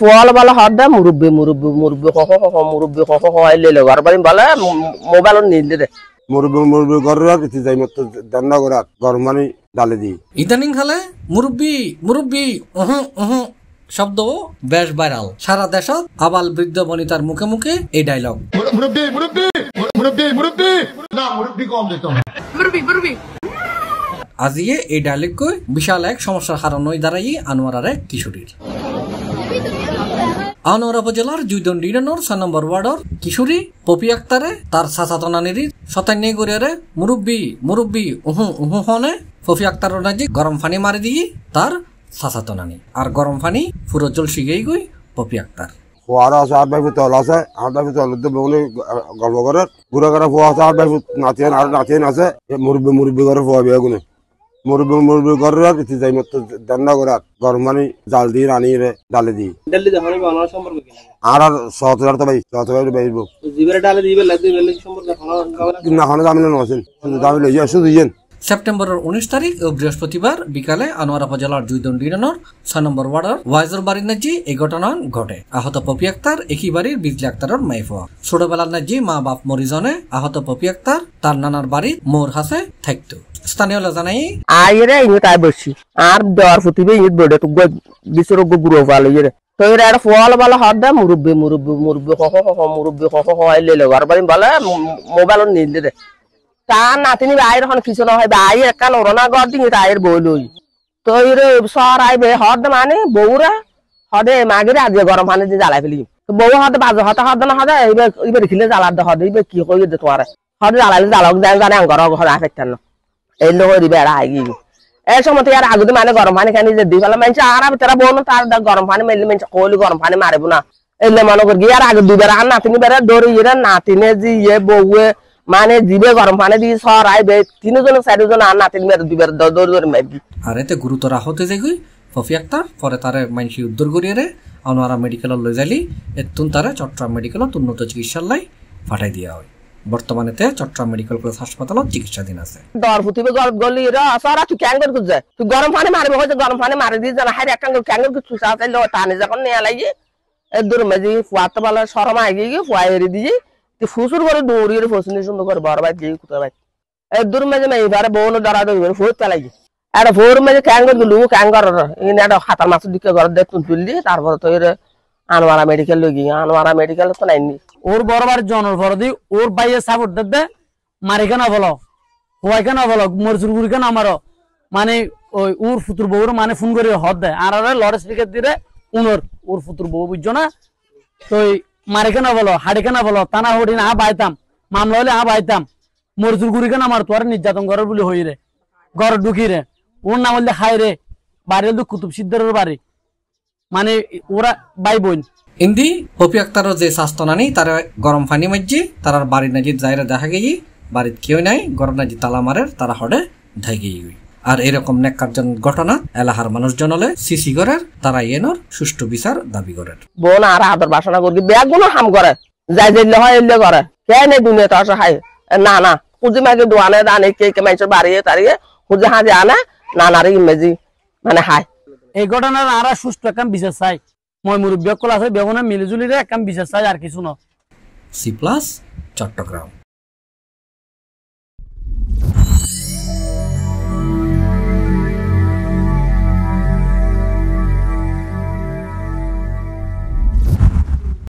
পোয়াল বালা হাত দে মুরব্বী হ হ মুরব্বী হ হ বাড়ি মোবাইল নিলে দে কিছু যাই মত দান্না গরমানি ডালে দি ইদানিং শব্দ বেশ ভাইরাল সারা দেশত আবাল বৃদ্ধ বনিতার মুখে মুখে এই ডায়লগ মুরব্বী মুরব্বী মুরব্বী মুরব্বী না কম দিত মুরব্বী মুরব্বী আজিয়ে এই কই বিশাল এক সমস্যার কারণ হয়ে দাঁড়াই আনোয়ার এক কিশোরীর আনোয়ার উপজেলার জুইদন ডিডানোর ছয় নম্বর ওয়ার্ডর কিশোরী পপি আক্তারে তার সাসাতনানির নানির গরিয়ারে মুরব্বী মুরব্বী উহু উহু হনে পপি আক্তারের নাজি গরম পানি মারি দিয়ে তার সাসাতনানি আর গরম পানি পুরো জল শিগেই গই পপি আক্তার ফোয়ারা আছে আট বাইফুট তল আছে আট বাইফুট তলের তো বেগুনি গল্প করে ঘুরে ঘরে ফোয়া আছে আট বাইফুট নাতিয়েন আর নাতিয়েন আছে মুরব্বী মুরব্বী করে ফোয়া বিয়া গুনে মুরব্বী মুরব্বী গররা পিছিয়ে যাই মতো দান্না করার গরম পানি জাল দিয়ে রানিয়ে ডালে দিই আর আর সহজ হাজার তো ভাই সহজ হাজার বাইরবো না হলে আমি নছেন শুধু দামি লইয়া শুধু ইয়েন সেপ্টেম্বরের উনিশ তারিখ ও বৃহস্পতিবার বিকালে আনোয়ারা উপজেলার দণ্ডী রানোর ছয় নম্বর ওয়ার্ডের ওয়াইজর বাড়ির নাজি এই ঘটনা ঘটে আহত পপি আক্তার একই বাড়ির বিজলি আক্তারের মাইফোয়া ছোটবেলার নাজি মা বাপ মরিজনে আহত পপি আক্তার তার নানার বাড়ির মোর হাসে থাকত স্থানীয় জানাই আইরে ইনি তাই বসি আর দর ফুটিবে ইনি বড় তো বিচর গুরু ভালো ইরে ফল হাত দা মুরব্বি মুরব্বি মুরব্বি হ হ হ মুরব্বি হ হ হ আইলে লগার বাড়ি মোবাইল নিলে তার নাতিনি বাইর হন কিছু না হয় বাই একা ওরনা গড় দিঙে তাইর বইলই তো এরে শহর বে হদ মানে বউরা হদে মাগিরে আজ গরম পানি যে জ্বালাই ফেলি বউ হদে বাজে হতে হদ না হদে এইবার এইবার জ্বালার হদে এইবার কি কই দে তোয়ারে হদে জ্বালালে জ্বালক যায় জানে ঘর ঘর আফেক্টান এই লোক দিবে আর আই গিয়ে এই সময় আর আগুদি মানে গরম পানি খানি যে দিবে মানে আর তারা বোন তার গরম পানি মেলে মানে কইলি গরম পানি মারিব না এলে মনে করি আর আগে দুবার আর নাতিনি বেড়ে দৌড়ি নাতিনে যে ইয়ে বউয়ে মানে দিবে গরম পানি দিয়ে সর আইবে তিনজন চারিজন আর না তিন মেয়ে দিবে দৌড় দৌড় মারবি আর এতে গুরুতর আহত হয়ে যাই ফফি আক্তার পরে তারে মানসি উদ্ধার করিয়ে রে আনোয়ারা মেডিকেলত লই যালি এতুন তারে চট্টগ্রাম মেডিকেল উন্নত লাই ফাটাই দিয়া হয় বর্তমানে তে চট্টগ্রাম মেডিকেল কলেজ হাসপাতালত চিকিৎসাধীন আছে দর ফুতিবে গরম গলি র সারা তুই ক্যাঙ্গর কর যায় তুই গরম পানি মারবে হচ্ছে গরম পানি মারি দিয়ে জানা হাই একটা ক্যাঙ্গর কর চুষা আছে লো তানে যখন নিয়ে লাগি দূর মাঝে ফুয়াতে বালা শরম আগে গিয়ে ফুয়া এড়ে দিয়ে কি ফুসুর করে দৌড়িয়ে ফসুনি সুন্দর ভাই দিয়ে কোথায় ভাই এই দূর মাঝে না এবারে বউ দাঁড়া দেবে এবার ফুট আর মাঝে ক্যাং করে ক্যাং একটা হাতার মাছের দিকে ঘর দিয়ে তুল তুললি তারপর তো এর আনোয়ারা মেডিকেল লগি আনোয়ারা মেডিকেল তো নাইনি ওর বরাবর জনের বড় দি ওর বাইয়ে সাপোর্ট দে মারি কেন বলো হোয়াই কেন বলো মরচুর গুড়ি কেন আমারও মানে ওই উর ফুতুর বউর মানে ফোন করে হদ দেয় আর লড়ে স্পিকার দিয়ে উনর ওর ফুতুর বউ বুঝছো না তো মারেখানা বলো হাড়িখানা বলো তানা হরিণ আ বাইতাম মামলা হলে আহ বাইতাম মরজুর গুড়িখানা মারতো তোর নির্যাতন করার বলে হই রে ঘর ঢুকি রে ওর নাম হলে হাই রে বাড়ি হলো কুতুব সিদ্ধারের বাড়ি মানে ওরা ভাই বোন ইন্দি হপি আক্তার যে স্বাস্থ্য নানি তার গরম পানি মাইজি তার বাড়ির নাজি যাইরা দেখা গেছি বাড়িত কেউ নাই গরম নাজি তালা মারের তারা হডে ধাই গেই আর এরকম নেককারজন ঘটনা এলাহার জনলে সিসি করার তারা এনর সুষ্ঠু বিচার দাবি করেন বোন আর আদর বাসনা করি ব্যাগ গুলো হাম করে যাই যেলে হয় এলে করে কেন দুনিয়া তো আসে হাই না না খুঁজে মাকে দোয়ানে দানে কে কে মাইছে বাড়িয়ে তারিয়ে খুঁজে হাজে আনে না না রে ইমেজি মানে হাই এই ঘটনার আর সুষ্ঠু একদম বিচার চাই মই মুরব্বী কল আছে বেগুনে মিলিজুলিরে একদম বিচার চাই আর কিছু না সি প্লাস চট্টগ্রাম